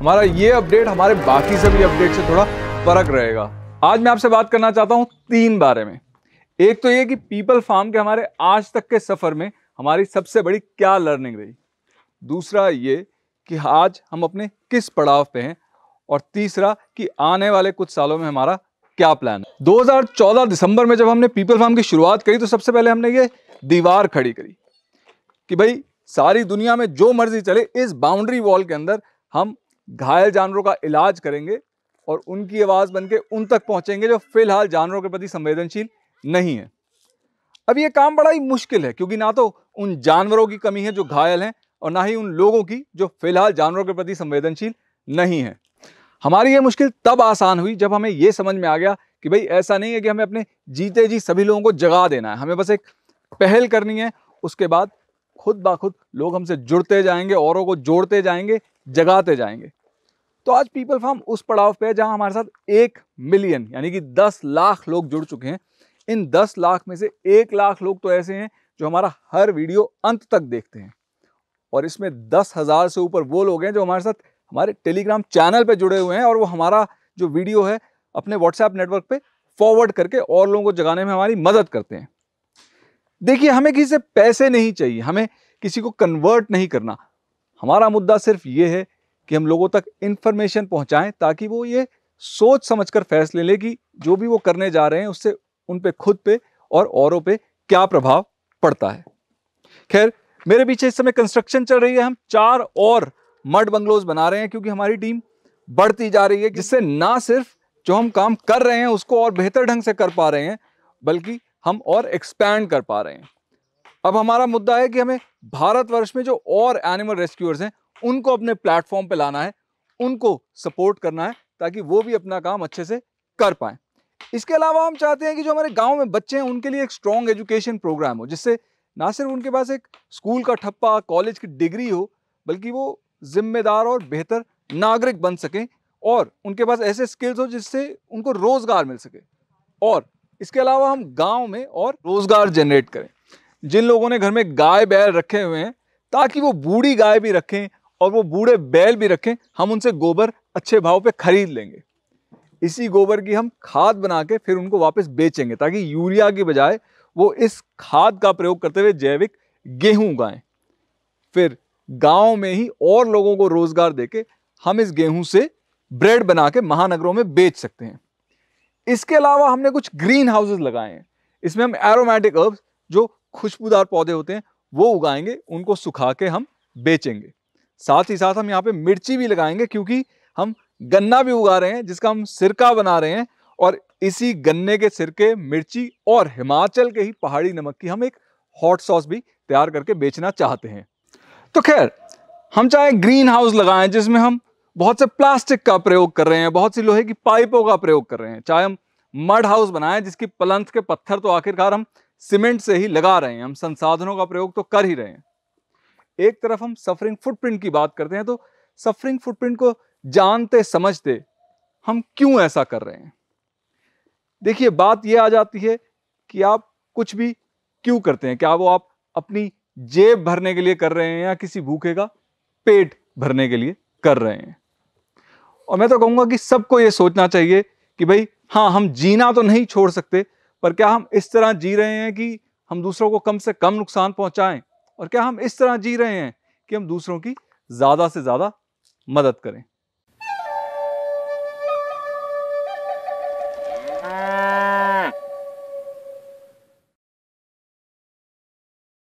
हमारा ये अपडेट हमारे बाकी सभी अपडेट से थोड़ा फर्क रहेगा आज मैं आपसे बात करना चाहता हूँ तीन बारे में एक तो ये कि पीपल फार्म के हमारे आज तक के सफ़र में हमारी सबसे बड़ी क्या लर्निंग रही दूसरा ये कि आज हम अपने किस पड़ाव पे हैं और तीसरा कि आने वाले कुछ सालों में हमारा क्या प्लान है 2014 दिसंबर में जब हमने पीपल फार्म की शुरुआत करी तो सबसे पहले हमने ये दीवार खड़ी करी कि भाई सारी दुनिया में जो मर्जी चले इस बाउंड्री वॉल के अंदर हम घायल जानवरों का इलाज करेंगे और उनकी आवाज़ बन के उन तक पहुँचेंगे जो फिलहाल जानवरों के प्रति संवेदनशील नहीं है अब ये काम बड़ा ही मुश्किल है क्योंकि ना तो उन जानवरों की कमी है जो घायल हैं और ना ही उन लोगों की जो फिलहाल जानवरों के प्रति संवेदनशील नहीं है हमारी ये मुश्किल तब आसान हुई जब हमें ये समझ में आ गया कि भाई ऐसा नहीं है कि हमें अपने जीते जी सभी लोगों को जगा देना है हमें बस एक पहल करनी है उसके बाद खुद बाखुद लोग हमसे जुड़ते जाएंगे औरों को जोड़ते जाएंगे जगाते जाएंगे तो आज पीपल फार्म उस पड़ाव पे है जहां हमारे साथ एक मिलियन यानी कि दस लाख लोग जुड़ चुके हैं इन दस लाख में से एक लाख लोग तो ऐसे हैं जो हमारा हर वीडियो अंत तक देखते हैं और इसमें दस हज़ार से ऊपर वो लोग हैं जो हमारे साथ हमारे टेलीग्राम चैनल पर जुड़े हुए हैं और वो हमारा जो वीडियो है अपने व्हाट्सएप नेटवर्क पर फॉरवर्ड करके और लोगों को जगाने में हमारी मदद करते हैं देखिए हमें किसी से पैसे नहीं चाहिए हमें किसी को कन्वर्ट नहीं करना हमारा मुद्दा सिर्फ ये है कि हम लोगों तक इन्फॉर्मेशन पहुंचाएं ताकि वो ये सोच समझकर फैसले लें कि जो भी वो करने जा रहे हैं उससे उन पे खुद पे और औरों पे क्या प्रभाव पड़ता है खैर मेरे पीछे इस समय कंस्ट्रक्शन चल रही है हम चार और मड बंगलोज बना रहे हैं क्योंकि हमारी टीम बढ़ती जा रही है जिससे ना सिर्फ जो हम काम कर रहे हैं उसको और बेहतर ढंग से कर पा रहे हैं बल्कि हम और एक्सपैंड कर पा रहे हैं अब हमारा मुद्दा है कि हमें भारतवर्ष में जो और एनिमल रेस्क्यूअर्स हैं उनको अपने प्लेटफॉर्म पे लाना है उनको सपोर्ट करना है ताकि वो भी अपना काम अच्छे से कर पाएँ इसके अलावा हम चाहते हैं कि जो हमारे गाँव में बच्चे हैं उनके लिए एक स्ट्रॉन्ग एजुकेशन प्रोग्राम हो जिससे ना सिर्फ उनके पास एक स्कूल का ठप्पा कॉलेज की डिग्री हो बल्कि वो जिम्मेदार और बेहतर नागरिक बन सकें और उनके पास ऐसे स्किल्स हो जिससे उनको रोज़गार मिल सके और इसके अलावा हम गांव में और रोज़गार जनरेट करें जिन लोगों ने घर में गाय बैल रखे हुए हैं ताकि वो बूढ़ी गाय भी रखें और वो बूढ़े बैल भी रखें हम उनसे गोबर अच्छे भाव पे खरीद लेंगे इसी गोबर की हम खाद बना के फिर उनको वापस बेचेंगे ताकि यूरिया की बजाय वो इस खाद का प्रयोग करते हुए जैविक गेहूं उगाएं फिर गांव में ही और लोगों को रोजगार देके हम इस गेहूं से ब्रेड बना के महानगरों में बेच सकते हैं इसके अलावा हमने कुछ ग्रीन हाउसेज लगाए हैं इसमें हम एरोमेटिक हर्ब्स जो खुशबूदार पौधे होते हैं वो उगाएंगे उनको सुखा के हम बेचेंगे साथ ही साथ हम यहाँ पे मिर्ची भी लगाएंगे क्योंकि हम गन्ना भी उगा रहे हैं जिसका हम सिरका बना रहे हैं और इसी गन्ने के सिरके मिर्ची और हिमाचल के ही पहाड़ी नमक की हम एक हॉट सॉस भी तैयार करके बेचना चाहते हैं तो खैर हम चाहे ग्रीन हाउस लगाएं जिसमें हम बहुत से प्लास्टिक का प्रयोग कर रहे हैं बहुत सी लोहे की पाइपों का प्रयोग कर रहे हैं चाहे हम मड हाउस बनाएं जिसकी पलंथ के पत्थर तो आखिरकार हम सीमेंट से ही लगा रहे हैं हम संसाधनों का प्रयोग तो कर ही रहे हैं एक तरफ हम सफरिंग फुटप्रिंट की बात करते हैं तो सफरिंग फुटप्रिंट को जानते समझते हम क्यों ऐसा कर रहे हैं देखिए बात यह आ जाती है कि आप कुछ भी क्यों करते हैं क्या वो आप अपनी जेब भरने के लिए कर रहे हैं या किसी भूखे का पेट भरने के लिए कर रहे हैं और मैं तो कहूंगा कि सबको ये सोचना चाहिए कि भाई हाँ हम जीना तो नहीं छोड़ सकते पर क्या हम इस तरह जी रहे हैं कि हम दूसरों को कम से कम नुकसान पहुंचाएं और क्या हम इस तरह जी रहे हैं कि हम दूसरों की ज़्यादा से ज़्यादा मदद करें